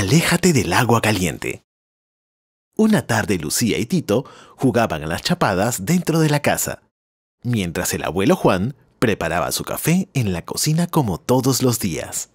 Aléjate del agua caliente. Una tarde Lucía y Tito jugaban a las chapadas dentro de la casa, mientras el abuelo Juan preparaba su café en la cocina como todos los días.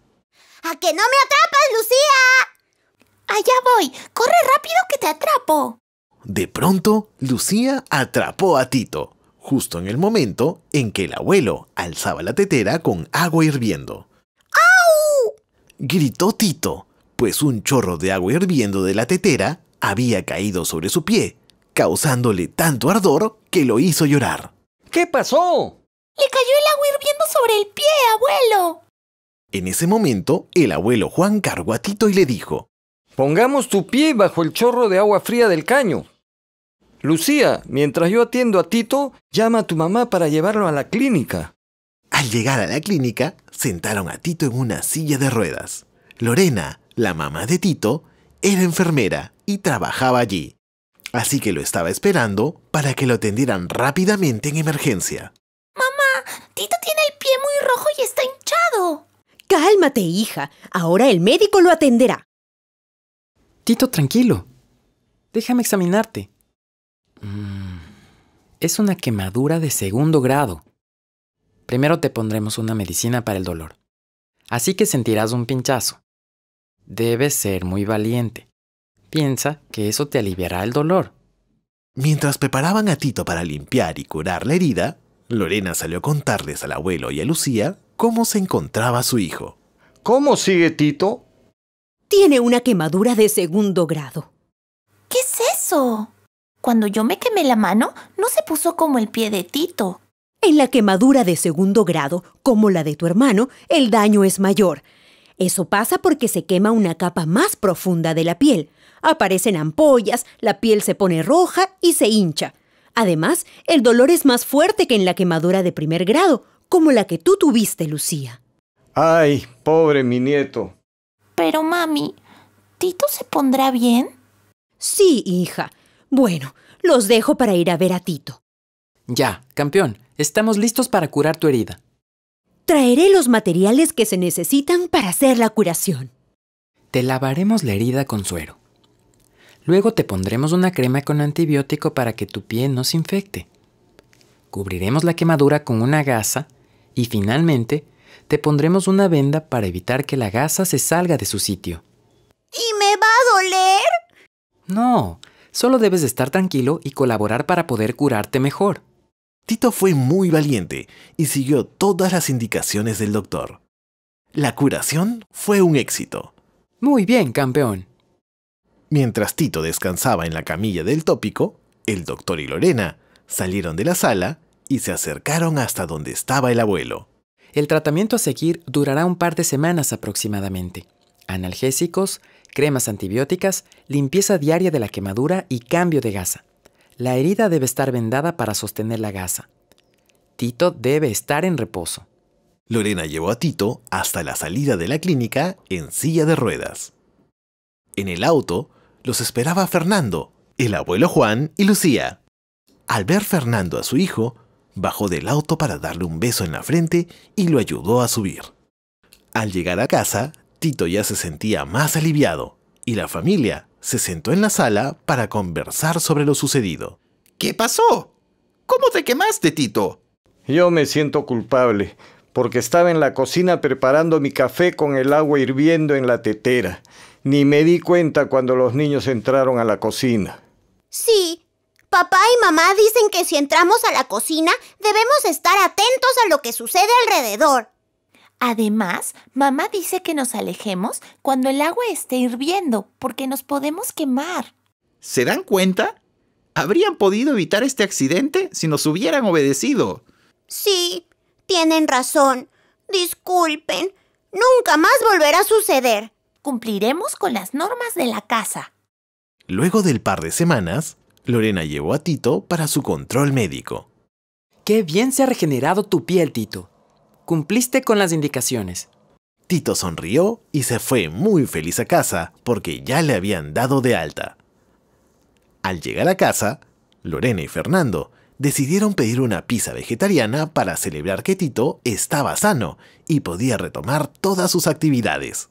¡A que no me atrapas, Lucía! Allá voy, corre rápido que te atrapo. De pronto, Lucía atrapó a Tito, justo en el momento en que el abuelo alzaba la tetera con agua hirviendo. ¡Au! gritó Tito, pues un chorro de agua hirviendo de la tetera había caído sobre su pie, causándole tanto ardor que lo hizo llorar. ¿Qué pasó? Le cayó el agua hirviendo sobre el pie, abuelo. En ese momento, el abuelo Juan cargó a Tito y le dijo, Pongamos tu pie bajo el chorro de agua fría del caño. Lucía, mientras yo atiendo a Tito, llama a tu mamá para llevarlo a la clínica. Al llegar a la clínica, sentaron a Tito en una silla de ruedas. Lorena, la mamá de Tito era enfermera y trabajaba allí, así que lo estaba esperando para que lo atendieran rápidamente en emergencia. Mamá, Tito tiene el pie muy rojo y está hinchado. Cálmate, hija. Ahora el médico lo atenderá. Tito, tranquilo. Déjame examinarte. Mm, es una quemadura de segundo grado. Primero te pondremos una medicina para el dolor. Así que sentirás un pinchazo. Debes ser muy valiente. Piensa que eso te aliviará el dolor. Mientras preparaban a Tito para limpiar y curar la herida, Lorena salió a contarles al abuelo y a Lucía cómo se encontraba su hijo. ¿Cómo sigue Tito? Tiene una quemadura de segundo grado. ¿Qué es eso? Cuando yo me quemé la mano, no se puso como el pie de Tito. En la quemadura de segundo grado, como la de tu hermano, el daño es mayor. Eso pasa porque se quema una capa más profunda de la piel. Aparecen ampollas, la piel se pone roja y se hincha. Además, el dolor es más fuerte que en la quemadura de primer grado, como la que tú tuviste, Lucía. Ay, pobre mi nieto. Pero mami, ¿Tito se pondrá bien? Sí, hija. Bueno, los dejo para ir a ver a Tito. Ya, campeón, estamos listos para curar tu herida. Traeré los materiales que se necesitan para hacer la curación. Te lavaremos la herida con suero. Luego te pondremos una crema con antibiótico para que tu pie no se infecte. Cubriremos la quemadura con una gasa y finalmente te pondremos una venda para evitar que la gasa se salga de su sitio. ¿Y me va a doler? No, solo debes estar tranquilo y colaborar para poder curarte mejor. Tito fue muy valiente y siguió todas las indicaciones del doctor. La curación fue un éxito. Muy bien, campeón. Mientras Tito descansaba en la camilla del tópico, el doctor y Lorena salieron de la sala y se acercaron hasta donde estaba el abuelo. El tratamiento a seguir durará un par de semanas aproximadamente. Analgésicos, cremas antibióticas, limpieza diaria de la quemadura y cambio de gasa. La herida debe estar vendada para sostener la gasa. Tito debe estar en reposo. Lorena llevó a Tito hasta la salida de la clínica en silla de ruedas. En el auto los esperaba Fernando, el abuelo Juan y Lucía. Al ver Fernando a su hijo, bajó del auto para darle un beso en la frente y lo ayudó a subir. Al llegar a casa, Tito ya se sentía más aliviado y la familia se sentó en la sala para conversar sobre lo sucedido. ¿Qué pasó? ¿Cómo te quemaste, Tito? Yo me siento culpable, porque estaba en la cocina preparando mi café con el agua hirviendo en la tetera. Ni me di cuenta cuando los niños entraron a la cocina. Sí, Papá y mamá dicen que si entramos a la cocina debemos estar atentos a lo que sucede alrededor. Además, mamá dice que nos alejemos cuando el agua esté hirviendo, porque nos podemos quemar. ¿Se dan cuenta? Habrían podido evitar este accidente si nos hubieran obedecido. Sí, tienen razón. Disculpen. Nunca más volverá a suceder. Cumpliremos con las normas de la casa. Luego del par de semanas, Lorena llevó a Tito para su control médico. Qué bien se ha regenerado tu piel, Tito. Cumpliste con las indicaciones. Tito sonrió y se fue muy feliz a casa porque ya le habían dado de alta. Al llegar a casa, Lorena y Fernando decidieron pedir una pizza vegetariana para celebrar que Tito estaba sano y podía retomar todas sus actividades.